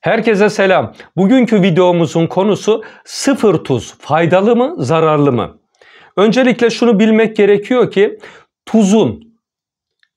Herkese selam. Bugünkü videomuzun konusu sıfır tuz faydalı mı zararlı mı? Öncelikle şunu bilmek gerekiyor ki tuzun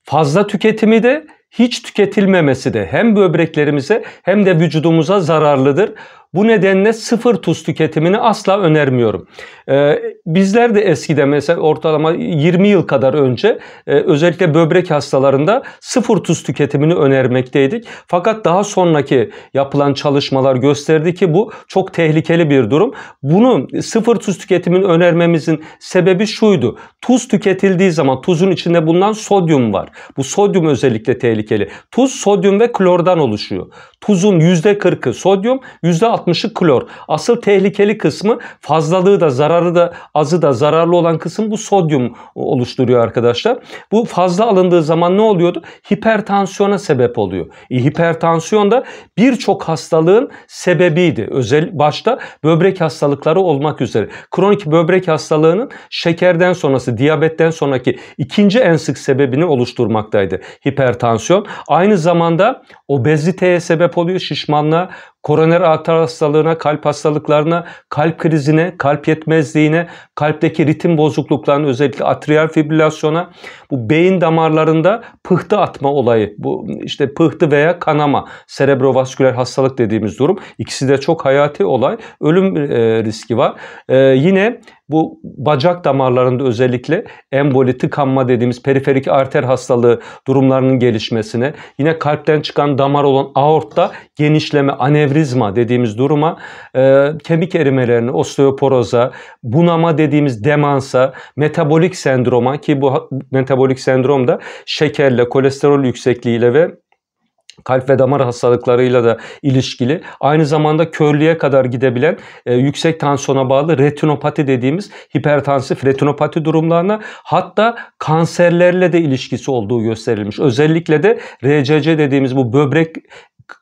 fazla tüketimi de hiç tüketilmemesi de hem böbreklerimize hem de vücudumuza zararlıdır. Bu nedenle sıfır tuz tüketimini asla önermiyorum. Ee, bizler de eskide mesela ortalama 20 yıl kadar önce e, özellikle böbrek hastalarında sıfır tuz tüketimini önermekteydik. Fakat daha sonraki yapılan çalışmalar gösterdi ki bu çok tehlikeli bir durum. Bunu sıfır tuz tüketimini önermemizin sebebi şuydu. Tuz tüketildiği zaman tuzun içinde bulunan sodyum var. Bu sodyum özellikle tehlikeli. Tuz sodyum ve klordan oluşuyor. Tuzun %40'ı sodyum, %60'ı klor. Asıl tehlikeli kısmı fazlalığı da zararı da azı da zararlı olan kısım bu sodyum oluşturuyor arkadaşlar. Bu fazla alındığı zaman ne oluyordu? Hipertansiyona sebep oluyor. E, hipertansiyon da birçok hastalığın sebebiydi. Özel başta böbrek hastalıkları olmak üzere. Kronik böbrek hastalığının şekerden sonrası, diyabetten sonraki ikinci en sık sebebini oluşturmaktaydı hipertansiyon. Aynı zamanda obeziteye sebep sebep oluyor. Şişmanlığa, koroner arter hastalığına, kalp hastalıklarına, kalp krizine, kalp yetmezliğine, kalpteki ritim bozukluklarına özellikle atrial fibrilasyona, bu beyin damarlarında pıhtı atma olayı, bu işte pıhtı veya kanama, serebrovasküler hastalık dediğimiz durum. İkisi de çok hayati olay. Ölüm e, riski var. E, yine bu bacak damarlarında özellikle emboli, tıkanma dediğimiz periferik arter hastalığı durumlarının gelişmesine, yine kalpten çıkan damar olan aortta genişleme, anevrizma dediğimiz duruma, e, kemik erimelerine, osteoporoza, bunama dediğimiz demansa, metabolik sendroma ki bu metabolik sendrom da şekerle, kolesterol yüksekliğiyle ve kalp ve damar hastalıklarıyla da ilişkili. Aynı zamanda körlüğe kadar gidebilen e, yüksek tansiyona bağlı retinopati dediğimiz hipertansif retinopati durumlarına hatta kanserlerle de ilişkisi olduğu gösterilmiş. Özellikle de RCC dediğimiz bu böbrek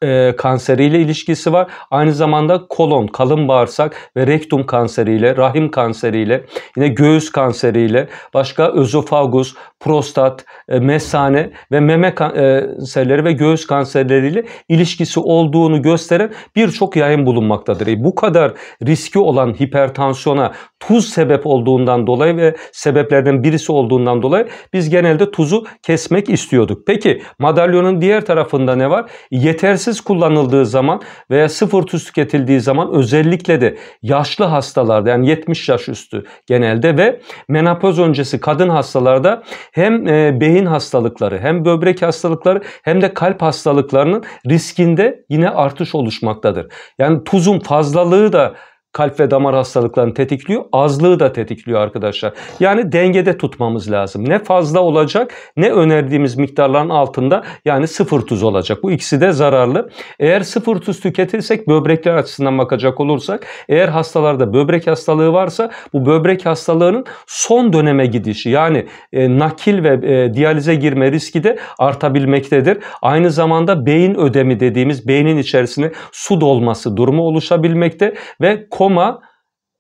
e, kanseriyle ilişkisi var. Aynı zamanda kolon, kalın bağırsak ve rektum kanseriyle, rahim kanseriyle, yine göğüs kanseriyle, başka özofagus, prostat, e, mesane ve meme kanserleri e, ve göğüs kanserleriyle ilişkisi olduğunu gösteren birçok yayın bulunmaktadır. E, bu kadar riski olan hipertansiyona tuz sebep olduğundan dolayı ve sebeplerden birisi olduğundan dolayı biz genelde tuzu kesmek istiyorduk. Peki madalyonun diğer tarafında ne var? Yetersiz kullanıldığı zaman veya sıfır tuz tüketildiği zaman özellikle de yaşlı hastalarda yani 70 yaş üstü genelde ve menopoz öncesi kadın hastalarda hem e, beyin hastalıkları hem böbrek hastalıkları hem de kalp hastalıklarının riskinde yine artış oluşmaktadır. Yani tuzun fazlalığı da kalp ve damar hastalıklarını tetikliyor. Azlığı da tetikliyor arkadaşlar. Yani dengede tutmamız lazım. Ne fazla olacak ne önerdiğimiz miktarların altında yani sıfır tuz olacak. Bu ikisi de zararlı. Eğer sıfır tuz tüketirsek böbrekler açısından bakacak olursak eğer hastalarda böbrek hastalığı varsa bu böbrek hastalığının son döneme gidişi yani e, nakil ve e, diyalize girme riski de artabilmektedir. Aynı zamanda beyin ödemi dediğimiz beynin içerisine su dolması durumu oluşabilmekte ve koma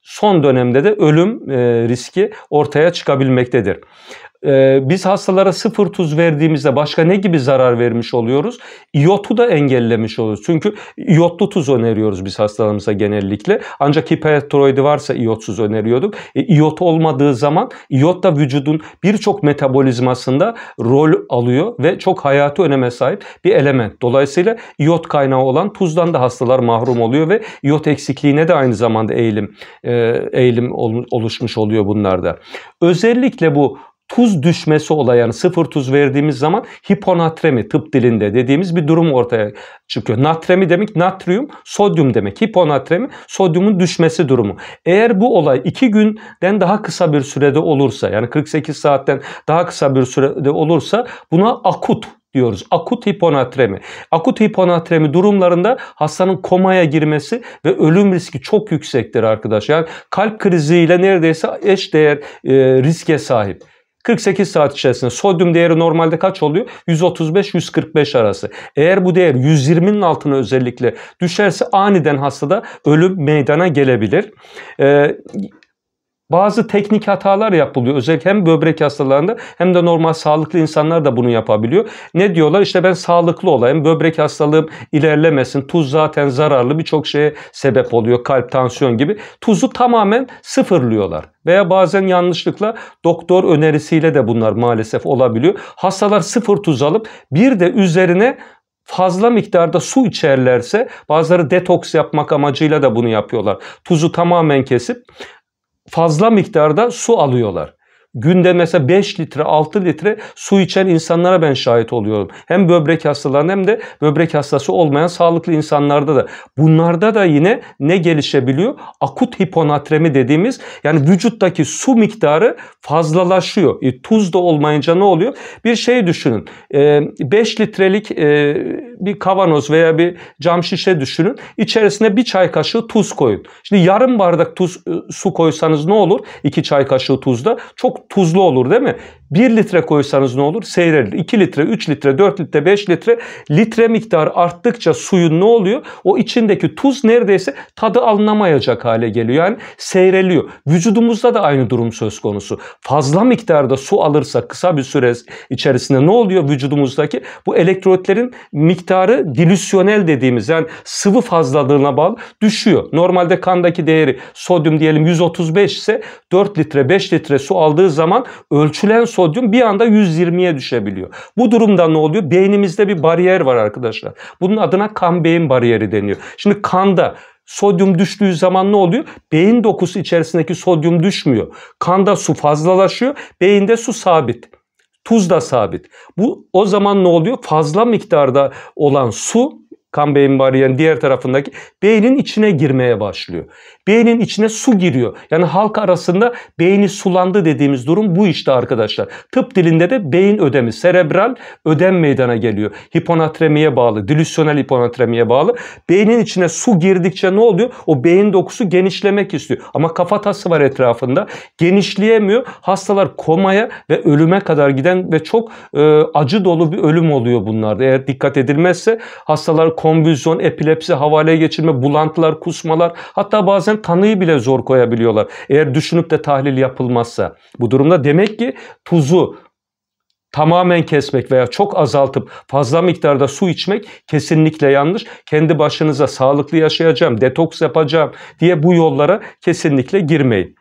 son dönemde de ölüm e, riski ortaya çıkabilmektedir. Ee, biz hastalara sıfır tuz verdiğimizde başka ne gibi zarar vermiş oluyoruz? Yotu da engellemiş oluyoruz. Çünkü yotlu tuz öneriyoruz biz hastalarımıza genellikle. Ancak hipertiroidi varsa iyotsuz öneriyorduk. E, iyot olmadığı zaman iyot da vücudun birçok metabolizmasında rol alıyor ve çok hayati öneme sahip bir element. Dolayısıyla iyot kaynağı olan tuzdan da hastalar mahrum oluyor ve iyot eksikliğine de aynı zamanda eğilim e, eğilim oluşmuş oluyor bunlarda. Özellikle bu tuz düşmesi olayı yani sıfır tuz verdiğimiz zaman hiponatremi tıp dilinde dediğimiz bir durum ortaya çıkıyor. Natremi demek natrium, sodyum demek. Hiponatremi sodyumun düşmesi durumu. Eğer bu olay 2 günden daha kısa bir sürede olursa yani 48 saatten daha kısa bir sürede olursa buna akut diyoruz. Akut hiponatremi. Akut hiponatremi durumlarında hastanın komaya girmesi ve ölüm riski çok yüksektir arkadaş. Yani kalp kriziyle neredeyse eş değer e, riske sahip. 48 saat içerisinde sodyum değeri normalde kaç oluyor? 135-145 arası. Eğer bu değer 120'nin altına özellikle düşerse aniden hastada ölüm meydana gelebilir. Ee, bazı teknik hatalar yapılıyor. Özellikle hem böbrek hastalarında hem de normal sağlıklı insanlar da bunu yapabiliyor. Ne diyorlar? İşte ben sağlıklı olayım, böbrek hastalığım ilerlemesin. Tuz zaten zararlı birçok şeye sebep oluyor. Kalp, tansiyon gibi. Tuzu tamamen sıfırlıyorlar. Veya bazen yanlışlıkla doktor önerisiyle de bunlar maalesef olabiliyor. Hastalar sıfır tuz alıp bir de üzerine fazla miktarda su içerlerse bazıları detoks yapmak amacıyla da bunu yapıyorlar. Tuzu tamamen kesip fazla miktarda su alıyorlar. Günde mesela 5 litre 6 litre su içen insanlara ben şahit oluyorum. Hem böbrek hastalarında hem de böbrek hastası olmayan sağlıklı insanlarda da. Bunlarda da yine ne gelişebiliyor? Akut hiponatremi dediğimiz yani vücuttaki su miktarı fazlalaşıyor. E, tuz da olmayınca ne oluyor? Bir şey düşünün. 5 e, litrelik e, bir kavanoz veya bir cam şişe düşünün. İçerisine bir çay kaşığı tuz koyun. Şimdi yarım bardak tuz e, su koysanız ne olur? 2 çay kaşığı tuzda. Çok tuzlu olur değil mi? 1 litre koysanız ne olur? Seyrelir. 2 litre, 3 litre, 4 litre, 5 litre litre miktarı arttıkça suyun ne oluyor? O içindeki tuz neredeyse tadı alınamayacak hale geliyor. Yani seyreliyor. Vücudumuzda da aynı durum söz konusu. Fazla miktarda su alırsa kısa bir süre içerisinde ne oluyor vücudumuzdaki? Bu elektrolitlerin miktarı dilüsyonel dediğimiz yani sıvı fazlalığına bağlı düşüyor. Normalde kandaki değeri sodyum diyelim 135 ise 4 litre 5 litre su aldığı zaman ölçülen sodyum sodyum bir anda 120'ye düşebiliyor. Bu durumda ne oluyor? Beynimizde bir bariyer var arkadaşlar. Bunun adına kan beyin bariyeri deniyor. Şimdi kanda sodyum düştüğü zaman ne oluyor? Beyin dokusu içerisindeki sodyum düşmüyor. Kanda su fazlalaşıyor. Beyinde su sabit. Tuz da sabit. Bu o zaman ne oluyor? Fazla miktarda olan su kan beyin bariyerin diğer tarafındaki beynin içine girmeye başlıyor. Beynin içine su giriyor. Yani halk arasında beyni sulandı dediğimiz durum bu işte arkadaşlar. Tıp dilinde de beyin ödemi, serebral ödem meydana geliyor. Hiponatremiye bağlı, dilüsyonel hiponatremiye bağlı. Beynin içine su girdikçe ne oluyor? O beyin dokusu genişlemek istiyor. Ama kafatası var etrafında. Genişleyemiyor. Hastalar komaya ve ölüme kadar giden ve çok e, acı dolu bir ölüm oluyor bunlarda. Eğer dikkat edilmezse hastalar konvülsiyon, epilepsi, havale geçirme, bulantılar, kusmalar hatta bazen Bazen tanıyı bile zor koyabiliyorlar. Eğer düşünüp de tahlil yapılmazsa. Bu durumda demek ki tuzu tamamen kesmek veya çok azaltıp fazla miktarda su içmek kesinlikle yanlış. Kendi başınıza sağlıklı yaşayacağım, detoks yapacağım diye bu yollara kesinlikle girmeyin.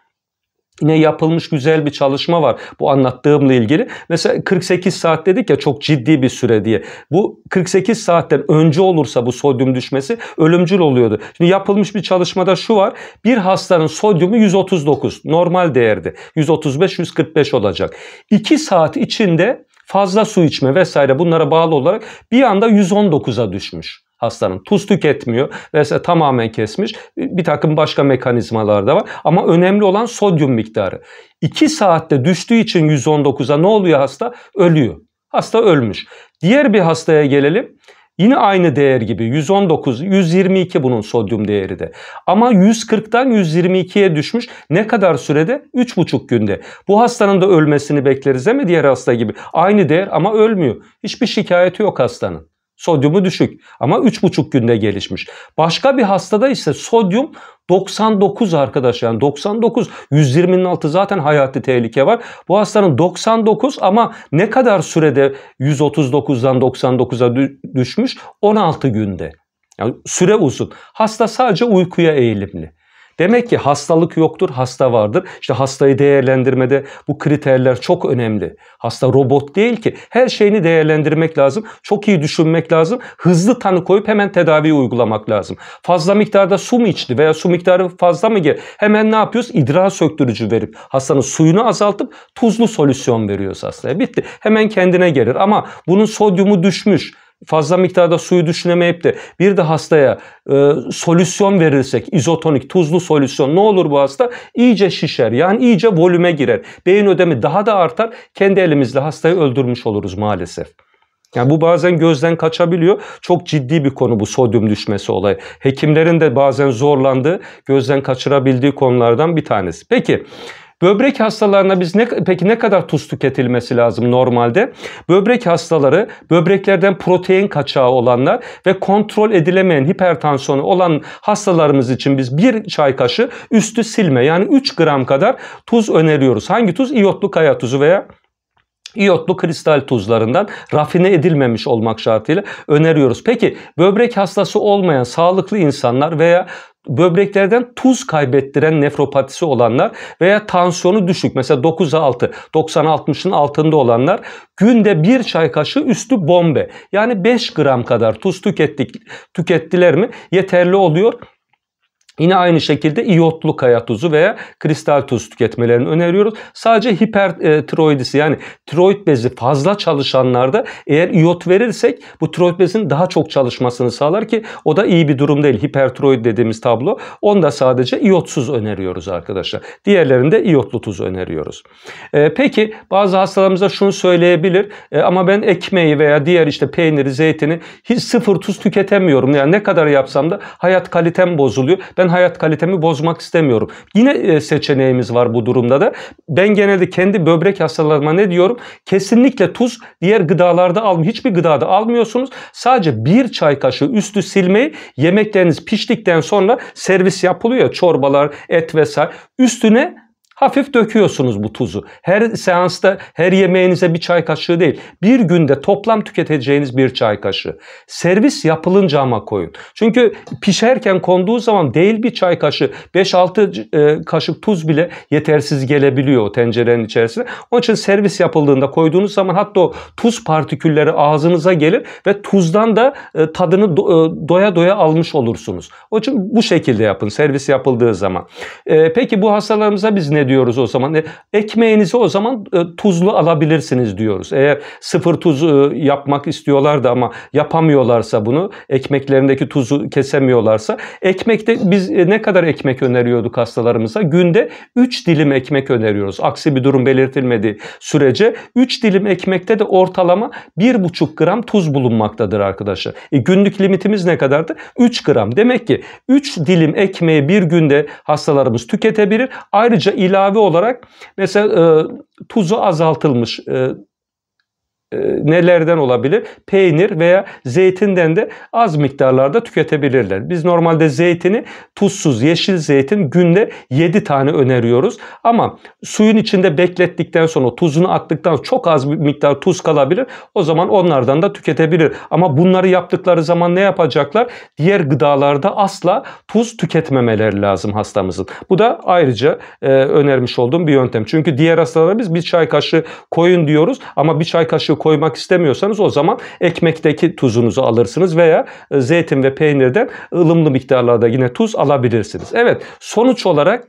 Yine yapılmış güzel bir çalışma var bu anlattığımla ilgili. Mesela 48 saat dedik ya çok ciddi bir süre diye. Bu 48 saatten önce olursa bu sodyum düşmesi ölümcül oluyordu. Şimdi yapılmış bir çalışmada şu var. Bir hastanın sodyumu 139 normal değerdi. 135-145 olacak. 2 saat içinde fazla su içme vesaire bunlara bağlı olarak bir anda 119'a düşmüş hastanın. Tuz tüketmiyor. Mesela tamamen kesmiş. Bir takım başka mekanizmalar da var. Ama önemli olan sodyum miktarı. 2 saatte düştüğü için 119'a ne oluyor hasta? Ölüyor. Hasta ölmüş. Diğer bir hastaya gelelim. Yine aynı değer gibi 119, 122 bunun sodyum değeri de. Ama 140'tan 122'ye düşmüş ne kadar sürede? 3,5 günde. Bu hastanın da ölmesini bekleriz değil mi diğer hasta gibi? Aynı değer ama ölmüyor. Hiçbir şikayeti yok hastanın. Sodyumu düşük ama 3,5 günde gelişmiş. Başka bir hastada ise sodyum 99 arkadaş yani 99 120'nin altı zaten hayati tehlike var. Bu hastanın 99 ama ne kadar sürede 139'dan 99'a düşmüş? 16 günde. Yani süre uzun. Hasta sadece uykuya eğilimli. Demek ki hastalık yoktur, hasta vardır. İşte hastayı değerlendirmede bu kriterler çok önemli. Hasta robot değil ki. Her şeyini değerlendirmek lazım. Çok iyi düşünmek lazım. Hızlı tanı koyup hemen tedaviyi uygulamak lazım. Fazla miktarda su mu içti veya su miktarı fazla mı gel? Hemen ne yapıyoruz? İdrar söktürücü verip hastanın suyunu azaltıp tuzlu solüsyon veriyoruz hastaya. Bitti. Hemen kendine gelir ama bunun sodyumu düşmüş fazla miktarda suyu düşünemeyip de bir de hastaya e, solüsyon verirsek izotonik tuzlu solüsyon ne olur bu hasta iyice şişer yani iyice volüme girer. Beyin ödemi daha da artar kendi elimizle hastayı öldürmüş oluruz maalesef. Yani bu bazen gözden kaçabiliyor. Çok ciddi bir konu bu sodyum düşmesi olayı. Hekimlerin de bazen zorlandığı, gözden kaçırabildiği konulardan bir tanesi. Peki Böbrek hastalarına biz ne, peki ne kadar tuz tüketilmesi lazım normalde? Böbrek hastaları, böbreklerden protein kaçağı olanlar ve kontrol edilemeyen hipertansiyonu olan hastalarımız için biz bir çay kaşığı üstü silme yani 3 gram kadar tuz öneriyoruz. Hangi tuz? İyotlu kaya tuzu veya İyotlu kristal tuzlarından rafine edilmemiş olmak şartıyla öneriyoruz. Peki böbrek hastası olmayan sağlıklı insanlar veya böbreklerden tuz kaybettiren nefropatisi olanlar veya tansiyonu düşük mesela 9'a 6 90-60'ın altında olanlar günde bir çay kaşığı üstü bombe yani 5 gram kadar tuz tükettik, tükettiler mi yeterli oluyor. Yine aynı şekilde iyotlu kaya tuzu veya kristal tuz tüketmelerini öneriyoruz. Sadece hipertiroidisi e, yani tiroid bezi fazla çalışanlarda eğer iyot verirsek bu tiroid bezinin daha çok çalışmasını sağlar ki o da iyi bir durum değil. Hipertiroid dediğimiz tablo. da sadece iyotsuz öneriyoruz arkadaşlar. Diğerlerinde iyotlu tuz öneriyoruz. E, peki bazı hastalarımıza şunu söyleyebilir e, ama ben ekmeği veya diğer işte peyniri, zeytini hiç sıfır tuz tüketemiyorum. Yani ne kadar yapsam da hayat kalitem bozuluyor. Ben hayat kalitemi bozmak istemiyorum. Yine e, seçeneğimiz var bu durumda da. Ben genelde kendi böbrek hastalarıma ne diyorum? Kesinlikle tuz diğer gıdalarda almayın. Hiçbir gıdada almıyorsunuz. Sadece bir çay kaşığı üstü silmeyi yemekleriniz piştikten sonra servis yapılıyor. Çorbalar, et vesaire. Üstüne Hafif döküyorsunuz bu tuzu. Her seansta her yemeğinize bir çay kaşığı değil. Bir günde toplam tüketeceğiniz bir çay kaşığı. Servis yapılınca ama koyun. Çünkü pişerken konduğu zaman değil bir çay kaşığı 5-6 e, kaşık tuz bile yetersiz gelebiliyor o tencerenin içerisine. Onun için servis yapıldığında koyduğunuz zaman hatta o tuz partikülleri ağzınıza gelir ve tuzdan da e, tadını e, doya doya almış olursunuz. Onun için bu şekilde yapın servis yapıldığı zaman. peki bu hastalarımıza biz ne diyoruz? diyoruz o zaman. E, ekmeğinizi o zaman e, tuzlu alabilirsiniz diyoruz. Eğer sıfır tuz e, yapmak istiyorlardı ama yapamıyorlarsa bunu ekmeklerindeki tuzu kesemiyorlarsa ekmekte biz e, ne kadar ekmek öneriyorduk hastalarımıza? Günde 3 dilim ekmek öneriyoruz. Aksi bir durum belirtilmediği sürece 3 dilim ekmekte de ortalama 1,5 gram tuz bulunmaktadır arkadaşlar. E, günlük limitimiz ne kadardı? 3 gram. Demek ki 3 dilim ekmeği bir günde hastalarımız tüketebilir. Ayrıca ilave ilave olarak mesela e, tuzu azaltılmış, e, e, nelerden olabilir? Peynir veya zeytinden de az miktarlarda tüketebilirler. Biz normalde zeytini tuzsuz yeşil zeytin günde 7 tane öneriyoruz. Ama suyun içinde beklettikten sonra tuzunu attıktan çok az bir miktar tuz kalabilir. O zaman onlardan da tüketebilir. Ama bunları yaptıkları zaman ne yapacaklar? Diğer gıdalarda asla tuz tüketmemeleri lazım hastamızın. Bu da ayrıca e, önermiş olduğum bir yöntem. Çünkü diğer hastalara biz bir çay kaşığı koyun diyoruz ama bir çay kaşığı koymak istemiyorsanız o zaman ekmekteki tuzunuzu alırsınız veya e, zeytin ve peynirden ılımlı miktarlarda yine tuz alabilirsiniz. Evet sonuç olarak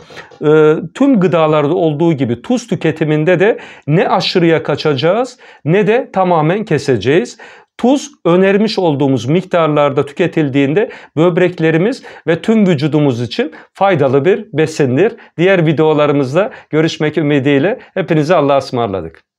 e, tüm gıdalarda olduğu gibi tuz tüketiminde de ne aşırıya kaçacağız ne de tamamen keseceğiz. Tuz önermiş olduğumuz miktarlarda tüketildiğinde böbreklerimiz ve tüm vücudumuz için faydalı bir besindir. Diğer videolarımızda görüşmek ümidiyle hepinizi Allah'a ısmarladık.